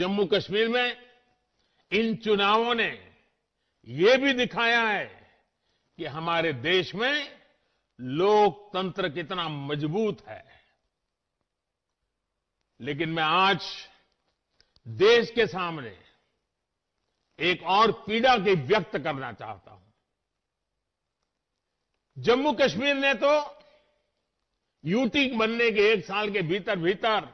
जम्मू कश्मीर में इन चुनावों ने ये भी दिखाया है कि हमारे देश में लोकतंत्र कितना मजबूत है लेकिन मैं आज देश के सामने एक और पीड़ा की व्यक्त करना चाहता हूं जम्मू कश्मीर ने तो यूटी बनने के एक साल के भीतर भीतर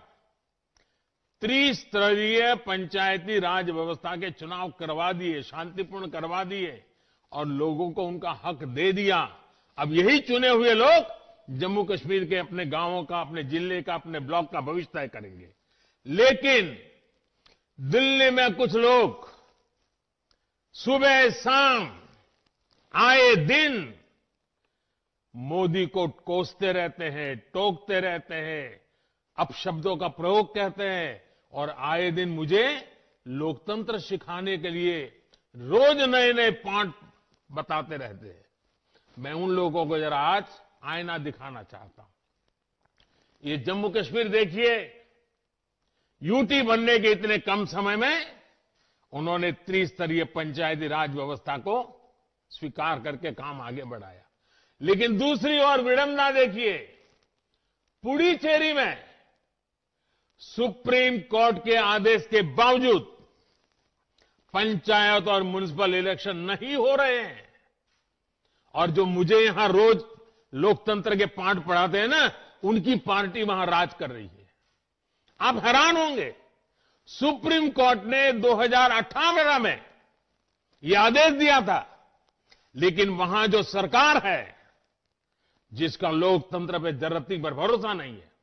त्रिस्तरीय पंचायती राज व्यवस्था के चुनाव करवा दिए शांतिपूर्ण करवा दिए और लोगों को उनका हक दे दिया अब यही चुने हुए लोग जम्मू कश्मीर के अपने गांवों का अपने जिले का अपने ब्लॉक का भविष्य तय करेंगे लेकिन दिल्ली में कुछ लोग सुबह शाम आए दिन मोदी को कोसते रहते हैं टोकते रहते हैं अपशब्दों का प्रयोग कहते हैं और आए दिन मुझे लोकतंत्र सिखाने के लिए रोज नए नए पाठ बताते रहते हैं मैं उन लोगों को जरा आज आईना दिखाना चाहता हूं ये जम्मू कश्मीर देखिए यूटी बनने के इतने कम समय में उन्होंने त्रिस्तरीय पंचायती राज व्यवस्था को स्वीकार करके काम आगे बढ़ाया लेकिन दूसरी ओर विडंबना देखिए पुडुचेरी में सुप्रीम कोर्ट के आदेश के बावजूद पंचायत और म्यूनिसिपल इलेक्शन नहीं हो रहे हैं और जो मुझे यहां रोज लोकतंत्र के पाठ पढ़ाते हैं ना उनकी पार्टी वहां राज कर रही है आप हैरान होंगे सुप्रीम कोर्ट ने 2018 में यह आदेश दिया था लेकिन वहां जो सरकार है जिसका लोकतंत्र पे जरूरत पर भरोसा नहीं है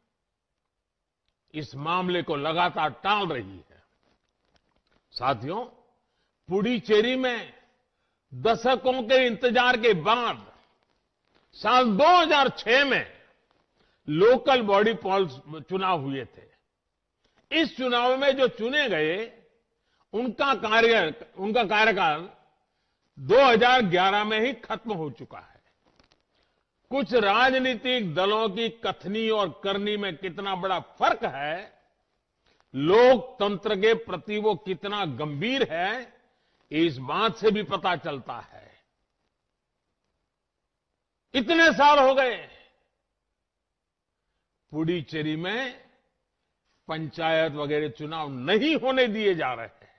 इस मामले को लगातार टाल रही है साथियों पुडुचेरी में दशकों के इंतजार के बाद साल 2006 में लोकल बॉडी पॉल्स चुनाव हुए थे इस चुनाव में जो चुने गए उनका कार्य उनका कार्यकाल 2011 में ही खत्म हो चुका है कुछ राजनीतिक दलों की कथनी और करनी में कितना बड़ा फर्क है लोकतंत्र के प्रति वो कितना गंभीर है इस बात से भी पता चलता है इतने साल हो गए पुडीचेरी में पंचायत वगैरह चुनाव नहीं होने दिए जा रहे हैं